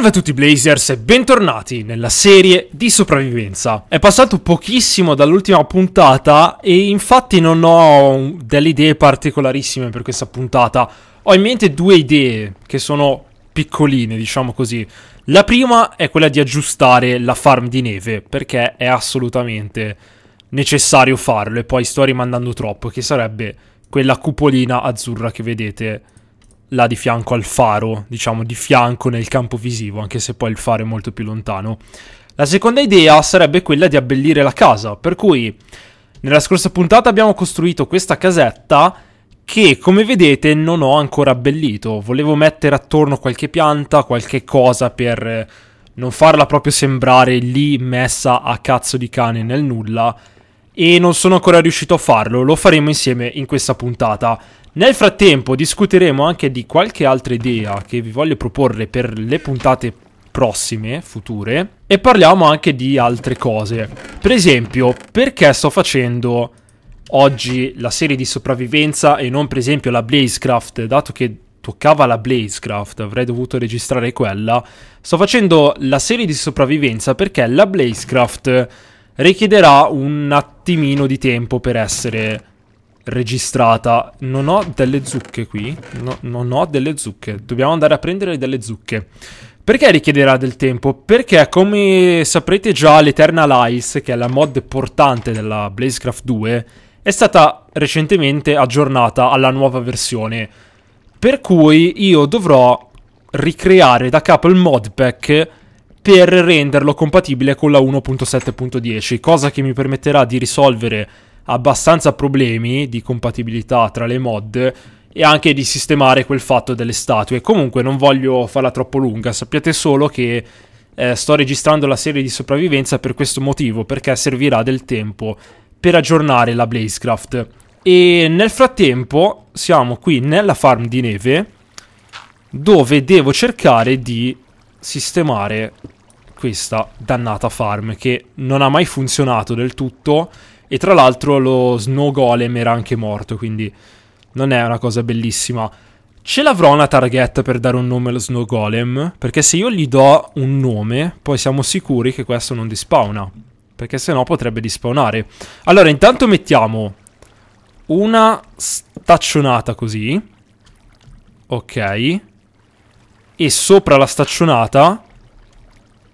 Salve a tutti Blazers e bentornati nella serie di sopravvivenza. È passato pochissimo dall'ultima puntata e infatti non ho delle idee particolarissime per questa puntata. Ho in mente due idee che sono piccoline, diciamo così. La prima è quella di aggiustare la farm di neve perché è assolutamente necessario farlo e poi sto rimandando troppo, che sarebbe quella cupolina azzurra che vedete là di fianco al faro, diciamo di fianco nel campo visivo, anche se poi il faro è molto più lontano. La seconda idea sarebbe quella di abbellire la casa, per cui nella scorsa puntata abbiamo costruito questa casetta che come vedete non ho ancora abbellito, volevo mettere attorno qualche pianta, qualche cosa per non farla proprio sembrare lì messa a cazzo di cane nel nulla e non sono ancora riuscito a farlo, lo faremo insieme in questa puntata. Nel frattempo discuteremo anche di qualche altra idea che vi voglio proporre per le puntate prossime, future, e parliamo anche di altre cose. Per esempio, perché sto facendo oggi la serie di sopravvivenza e non per esempio la Blazecraft, dato che toccava la Blazecraft, avrei dovuto registrare quella. Sto facendo la serie di sopravvivenza perché la Blazecraft richiederà un attimino di tempo per essere registrata. Non ho delle zucche qui. No, non ho delle zucche. Dobbiamo andare a prendere delle zucche. Perché richiederà del tempo? Perché, come saprete già, l'Eternal Ice, che è la mod portante della Blazecraft 2, è stata recentemente aggiornata alla nuova versione. Per cui io dovrò ricreare da capo il modpack per renderlo compatibile con la 1.7.10, cosa che mi permetterà di risolvere abbastanza problemi di compatibilità tra le mod e anche di sistemare quel fatto delle statue. Comunque non voglio farla troppo lunga, sappiate solo che eh, sto registrando la serie di sopravvivenza per questo motivo, perché servirà del tempo per aggiornare la Blazecraft. E nel frattempo siamo qui nella farm di neve dove devo cercare di sistemare questa dannata farm che non ha mai funzionato del tutto e tra l'altro lo Snow Golem era anche morto, quindi non è una cosa bellissima. Ce l'avrò una targhetta per dare un nome allo Snow Golem, perché se io gli do un nome, poi siamo sicuri che questo non dispawna, perché se no potrebbe dispawnare. Allora, intanto mettiamo una staccionata così, ok, e sopra la staccionata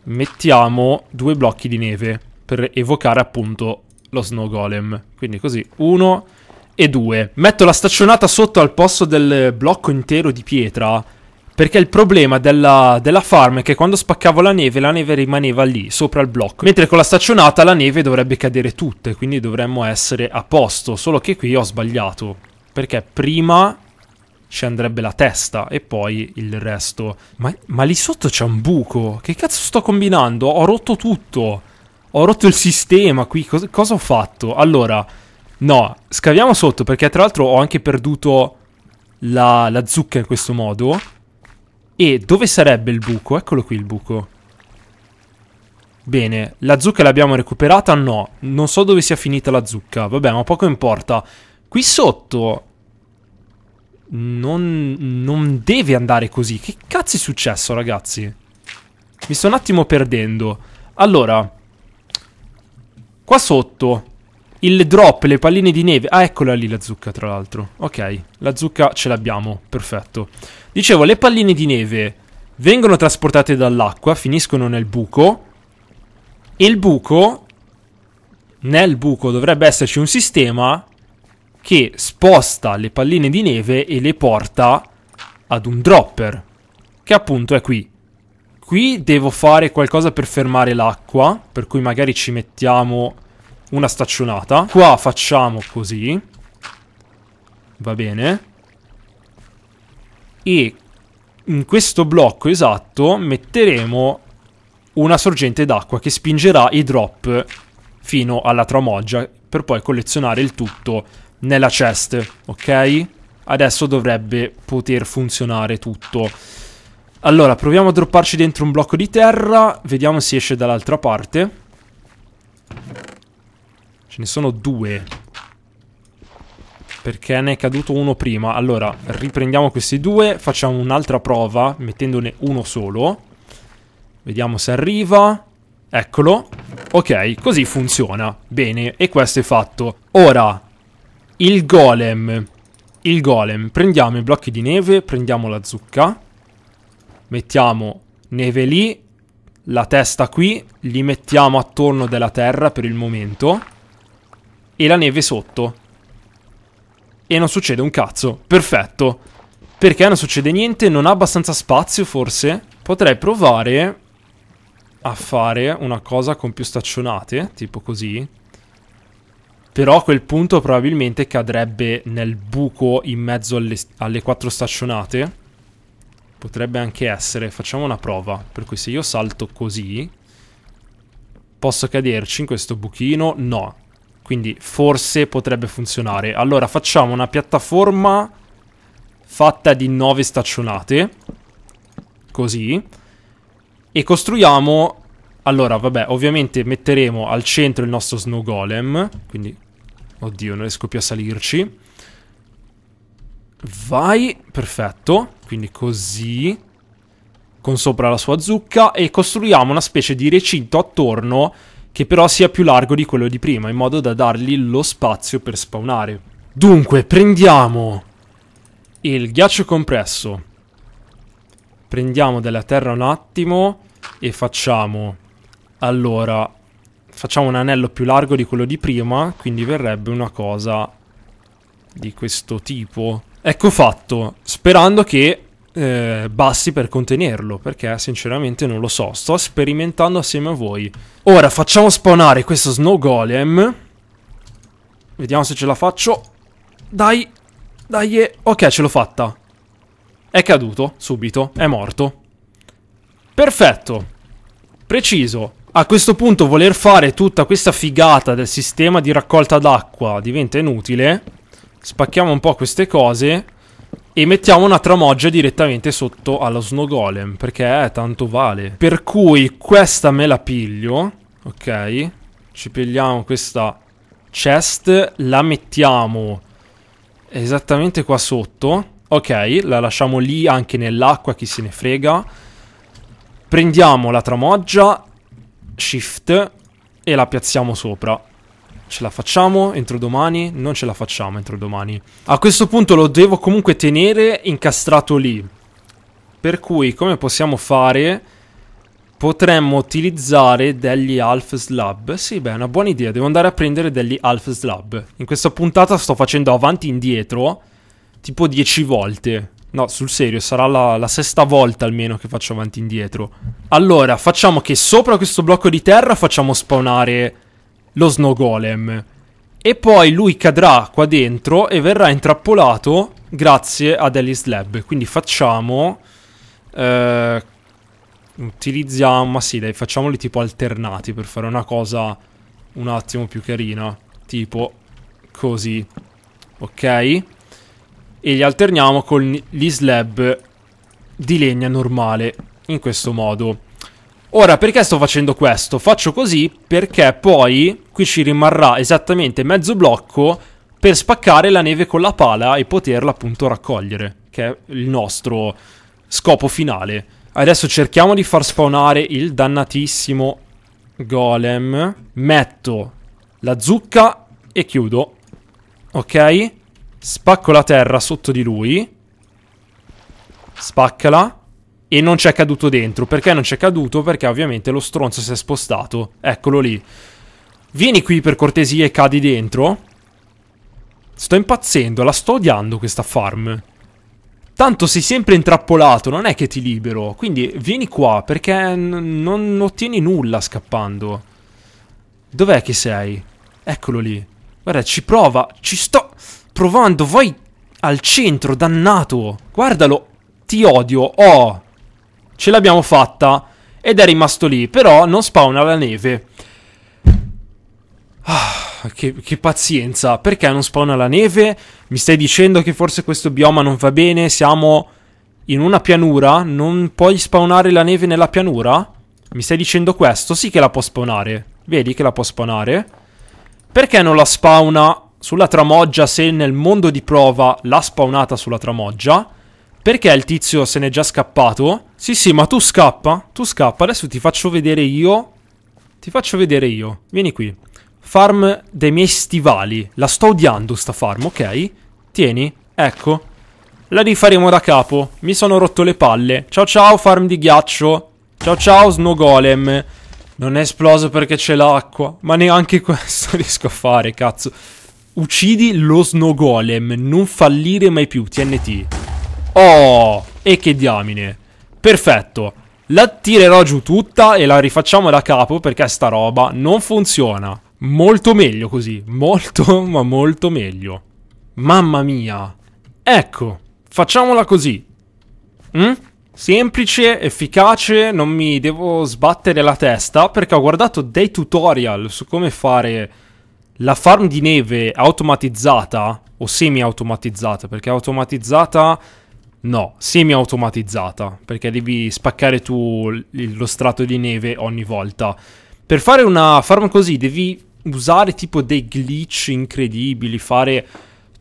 mettiamo due blocchi di neve per evocare appunto lo Snow Golem. Quindi così, uno e due. Metto la staccionata sotto al posto del blocco intero di pietra. Perché il problema della, della, farm è che quando spaccavo la neve, la neve rimaneva lì, sopra il blocco. Mentre con la staccionata la neve dovrebbe cadere tutta, quindi dovremmo essere a posto. Solo che qui ho sbagliato. Perché prima ci andrebbe la testa e poi il resto. Ma, ma lì sotto c'è un buco. Che cazzo sto combinando? Ho rotto tutto ho rotto il sistema qui, cosa, cosa ho fatto? Allora, no, scaviamo sotto perché tra l'altro ho anche perduto la, la zucca in questo modo. E dove sarebbe il buco? Eccolo qui il buco. Bene, la zucca l'abbiamo recuperata? No, non so dove sia finita la zucca. Vabbè, ma poco importa. Qui sotto... Non, non deve andare così. Che cazzo è successo, ragazzi? Mi sto un attimo perdendo. Allora, Qua sotto il drop, le palline di neve. Ah, eccola lì la zucca, tra l'altro. Ok, la zucca ce l'abbiamo, perfetto. Dicevo, le palline di neve vengono trasportate dall'acqua, finiscono nel buco. Il buco, nel buco dovrebbe esserci un sistema che sposta le palline di neve e le porta ad un dropper, che appunto è qui. Qui devo fare qualcosa per fermare l'acqua, per cui magari ci mettiamo una staccionata. Qua facciamo così. Va bene. E in questo blocco esatto metteremo una sorgente d'acqua che spingerà i drop fino alla tramoggia per poi collezionare il tutto nella chest, ok? Adesso dovrebbe poter funzionare tutto. Allora, proviamo a dropparci dentro un blocco di terra. Vediamo se esce dall'altra parte. Ce ne sono due. Perché ne è caduto uno prima. Allora, riprendiamo questi due. Facciamo un'altra prova, mettendone uno solo. Vediamo se arriva. Eccolo. Ok, così funziona. Bene, e questo è fatto. Ora, il golem. Il golem. Prendiamo i blocchi di neve, prendiamo la zucca mettiamo neve lì, la testa qui, li mettiamo attorno della terra per il momento e la neve sotto. E non succede un cazzo, perfetto. Perché non succede niente? Non ha abbastanza spazio forse? Potrei provare a fare una cosa con più staccionate, tipo così. Però a quel punto probabilmente cadrebbe nel buco in mezzo alle, alle quattro staccionate potrebbe anche essere, facciamo una prova, per cui se io salto così, posso caderci in questo buchino? No. Quindi forse potrebbe funzionare. Allora facciamo una piattaforma fatta di nove staccionate, così, e costruiamo... Allora, vabbè, ovviamente metteremo al centro il nostro snow golem, quindi... Oddio, non riesco più a salirci. Vai, perfetto. Quindi così. Con sopra la sua zucca. E costruiamo una specie di recinto attorno che però sia più largo di quello di prima, in modo da dargli lo spazio per spawnare. Dunque, prendiamo il ghiaccio compresso. Prendiamo della terra un attimo e facciamo... Allora, facciamo un anello più largo di quello di prima, quindi verrebbe una cosa di questo tipo. Ecco fatto, sperando che eh, bassi per contenerlo, perché sinceramente non lo so, sto sperimentando assieme a voi. Ora facciamo spawnare questo Snow Golem. Vediamo se ce la faccio. Dai, dai, eh. ok ce l'ho fatta. È caduto, subito, è morto. Perfetto, preciso. A questo punto voler fare tutta questa figata del sistema di raccolta d'acqua diventa inutile Spacchiamo un po' queste cose e mettiamo una tramoggia direttamente sotto allo Snow Golem, perché eh, tanto vale. Per cui questa me la piglio, ok? Ci pigliamo questa chest, la mettiamo esattamente qua sotto. Ok, la lasciamo lì anche nell'acqua, chi se ne frega. Prendiamo la tramoggia, shift, e la piazziamo sopra ce la facciamo entro domani, non ce la facciamo entro domani. A questo punto lo devo comunque tenere incastrato lì. Per cui come possiamo fare? Potremmo utilizzare degli half slab. Sì, beh, è una buona idea. Devo andare a prendere degli half slab. In questa puntata sto facendo avanti e indietro tipo 10 volte. No, sul serio, sarà la, la, sesta volta almeno che faccio avanti e indietro. Allora, facciamo che sopra questo blocco di terra facciamo spawnare lo Snow Golem. E poi lui cadrà qua dentro e verrà intrappolato grazie ad Alice Lab. Quindi facciamo... Eh, utilizziamo... Ma sì, dai, facciamoli tipo alternati per fare una cosa un attimo più carina. Tipo così. Ok? E li alterniamo con gli slab di legna normale. In questo modo. Ora, perché sto facendo questo? Faccio così perché poi qui ci rimarrà esattamente mezzo blocco per spaccare la neve con la pala e poterla appunto raccogliere, che è il nostro scopo finale. Adesso cerchiamo di far spawnare il dannatissimo golem. Metto la zucca e chiudo. Ok? Spacco la terra sotto di lui. Spaccala e non c'è caduto dentro. Perché non c'è caduto? Perché ovviamente lo stronzo si è spostato. Eccolo lì. Vieni qui per cortesia e cadi dentro. Sto impazzendo, la sto odiando questa farm. Tanto sei sempre intrappolato, non è che ti libero. Quindi vieni qua, perché non ottieni nulla scappando. Dov'è che sei? Eccolo lì. Guarda, ci prova, ci sto provando. Vai al centro, dannato. Guardalo. Ti odio. Oh ce l'abbiamo fatta ed è rimasto lì, però non spawna la neve. Ah, che, che, pazienza, perché non spawna la neve? Mi stai dicendo che forse questo bioma non va bene? Siamo in una pianura? Non puoi spawnare la neve nella pianura? Mi stai dicendo questo? Sì che la può spawnare. Vedi che la può spawnare? Perché non la spawna sulla tramoggia se nel mondo di prova l'ha spawnata sulla tramoggia? Perché il tizio se n'è già scappato? Sì, sì, ma tu scappa. Tu scappa. Adesso ti faccio vedere io. Ti faccio vedere io. Vieni qui. Farm dei miei stivali. La sto odiando sta farm, ok? Tieni. Ecco. La rifaremo da capo. Mi sono rotto le palle. Ciao ciao, farm di ghiaccio. Ciao ciao, snow golem. Non è esploso perché c'è l'acqua. Ma neanche questo riesco a fare, cazzo. Uccidi lo snow golem. Non fallire mai più, TNT. Oh, e che diamine. Perfetto. La tirerò giù tutta e la rifacciamo da capo perché sta roba non funziona. Molto meglio così. Molto, ma molto meglio. Mamma mia. Ecco, facciamola così. Mm? Semplice, efficace, non mi devo sbattere la testa perché ho guardato dei tutorial su come fare la farm di neve automatizzata o semi-automatizzata perché automatizzata No, semi-automatizzata, perché devi spaccare tu lo strato di neve ogni volta. Per fare una farm così devi usare tipo dei glitch incredibili, fare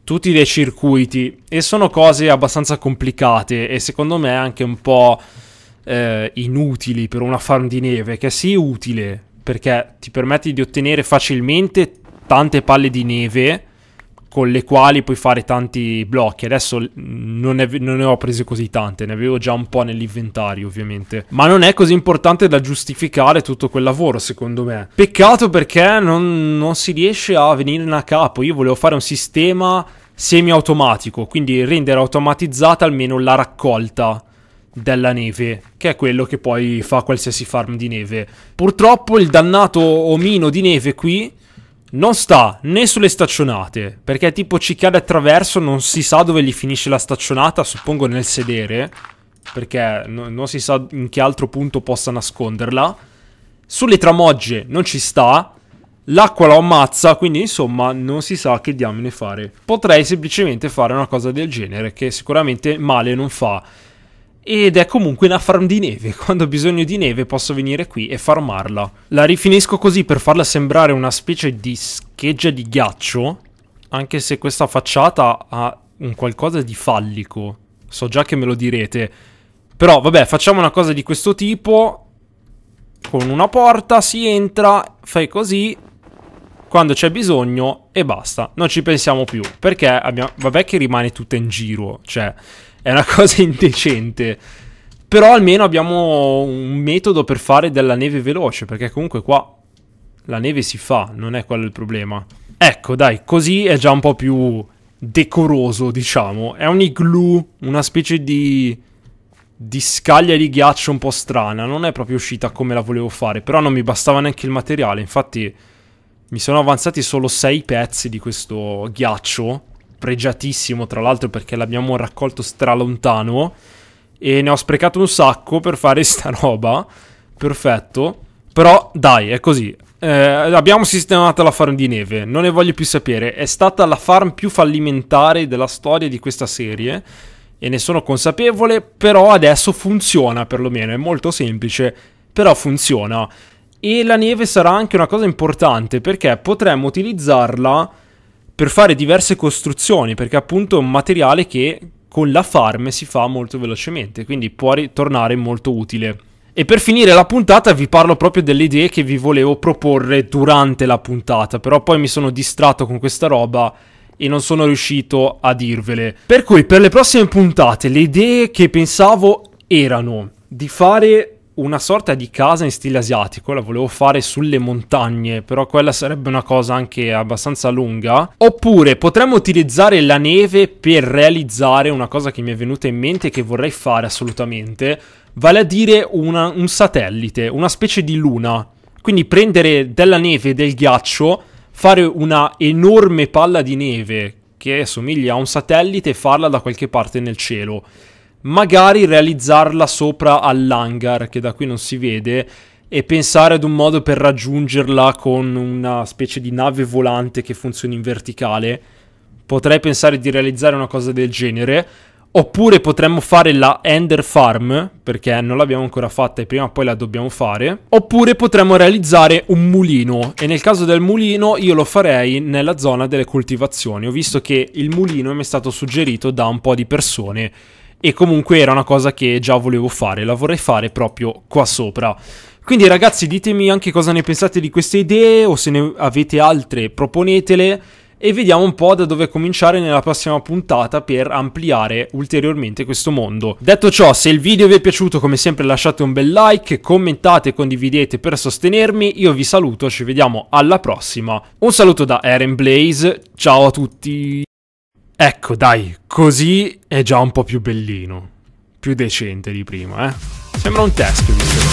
tutti dei circuiti e sono cose abbastanza complicate e secondo me anche un po' eh, inutili per una farm di neve, che sì è utile perché ti permette di ottenere facilmente tante palle di neve con le quali puoi fare tanti blocchi. Adesso mm, non ne, non ne, ho prese così tante, ne avevo già un po' nell'inventario, ovviamente. Ma non è così importante da giustificare tutto quel lavoro, secondo me. Peccato perché non, non si riesce a venire a capo. Io volevo fare un sistema semi-automatico, quindi rendere automatizzata almeno la raccolta della neve, che è quello che poi fa qualsiasi farm di neve. Purtroppo il dannato omino di neve qui non sta né sulle staccionate, perché tipo ci cade attraverso, non si sa dove gli finisce la staccionata, suppongo nel sedere, perché no, non si sa in che altro punto possa nasconderla. Sulle tramogge non ci sta, l'acqua la ammazza, quindi insomma non si sa che diamine fare. Potrei semplicemente fare una cosa del genere, che sicuramente male non fa ed è comunque una farm di neve. Quando ho bisogno di neve posso venire qui e farmarla. La rifinisco così per farla sembrare una specie di scheggia di ghiaccio, anche se questa facciata ha un qualcosa di fallico. So già che me lo direte. Però vabbè, facciamo una cosa di questo tipo. Con una porta si entra, fai così, quando c'è bisogno e basta. Non ci pensiamo più, perché abbiamo... vabbè che rimane tutta in giro, cioè è una cosa indecente. Però almeno abbiamo un metodo per fare della neve veloce, perché comunque qua la neve si fa, non è quello il problema. Ecco, dai, così è già un po' più decoroso, diciamo. È un igloo, una specie di di scaglia di ghiaccio un po' strana, non è proprio uscita come la volevo fare, però non mi bastava neanche il materiale, infatti mi sono avanzati solo 6 pezzi di questo ghiaccio pregiatissimo, tra l'altro, perché l'abbiamo raccolto stralontano. E ne ho sprecato un sacco per fare sta roba. Perfetto. Però dai, è così. Eh, abbiamo sistemato la farm di neve, non ne voglio più sapere. È stata la farm più fallimentare della storia di questa serie. E ne sono consapevole, però adesso funziona perlomeno. È molto semplice, però funziona. E la neve sarà anche una cosa importante perché potremmo utilizzarla per fare diverse costruzioni, perché appunto è un materiale che con la farm si fa molto velocemente, quindi può ritornare molto utile. E per finire la puntata vi parlo proprio delle idee che vi volevo proporre durante la puntata, però poi mi sono distratto con questa roba e non sono riuscito a dirvele. Per cui per le prossime puntate le idee che pensavo erano di fare una sorta di casa in stile asiatico, la volevo fare sulle montagne, però quella sarebbe una cosa anche abbastanza lunga. Oppure potremmo utilizzare la neve per realizzare una cosa che mi è venuta in mente e che vorrei fare assolutamente, vale a dire una, un satellite, una specie di luna. Quindi prendere della neve e del ghiaccio, fare una enorme palla di neve che somiglia a un satellite e farla da qualche parte nel cielo magari realizzarla sopra all'hangar, che da qui non si vede, e pensare ad un modo per raggiungerla con una specie di nave volante che funzioni in verticale. Potrei pensare di realizzare una cosa del genere. Oppure potremmo fare la Ender Farm, perché non l'abbiamo ancora fatta e prima o poi la dobbiamo fare. Oppure potremmo realizzare un mulino, e nel caso del mulino io lo farei nella zona delle coltivazioni. Ho visto che il mulino mi è stato suggerito da un po' di persone e comunque era una cosa che già volevo fare, la vorrei fare proprio qua sopra. Quindi ragazzi ditemi anche cosa ne pensate di queste idee o se ne avete altre proponetele e vediamo un po' da dove cominciare nella prossima puntata per ampliare ulteriormente questo mondo. Detto ciò, se il video vi è piaciuto come sempre lasciate un bel like, commentate, e condividete per sostenermi, io vi saluto, ci vediamo alla prossima. Un saluto da Eren Blaze, ciao a tutti! Ecco, dai, così è già un po' più bellino. Più decente di prima, eh. Sembra un teschio, visto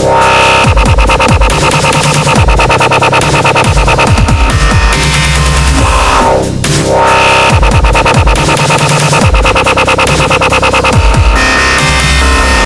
qua.